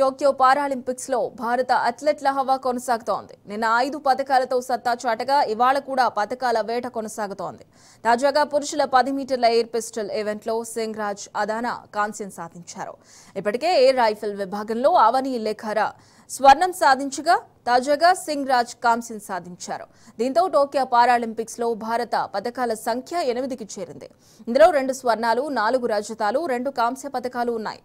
Tokyo Paralympics లో భారత అథ్లెట్ల హవా కొనసాగుతోంది నిన్న ఐదు పథకాలతో సత్తా చాటగా ఇవాళ కూడా పథకాల వేట కొనసాగుతోంది తాజాగా పురుషుల పది మీటర్ల ఎయిర్ పిస్టల్ ఈవెంట్ లో సింగ్ రాజ్ అదానా కాంస్యం సాధించారు ఇప్పటికే ఎయిర్ రైఫిల్ విభాగంలో అవని లేఖర స్వర్ణం సాధించగా తాజాగా సింగ్ రాజ్ కాంస్యం సాధించారు దీంతో టోక్యో పారాలింపిక్స్ లో భారత పథకాల సంఖ్య ఎనిమిదికి చేరింది ఇందులో రెండు స్వర్ణాలు నాలుగు రజతాలు రెండు కాంస్య పథకాలు ఉన్నాయి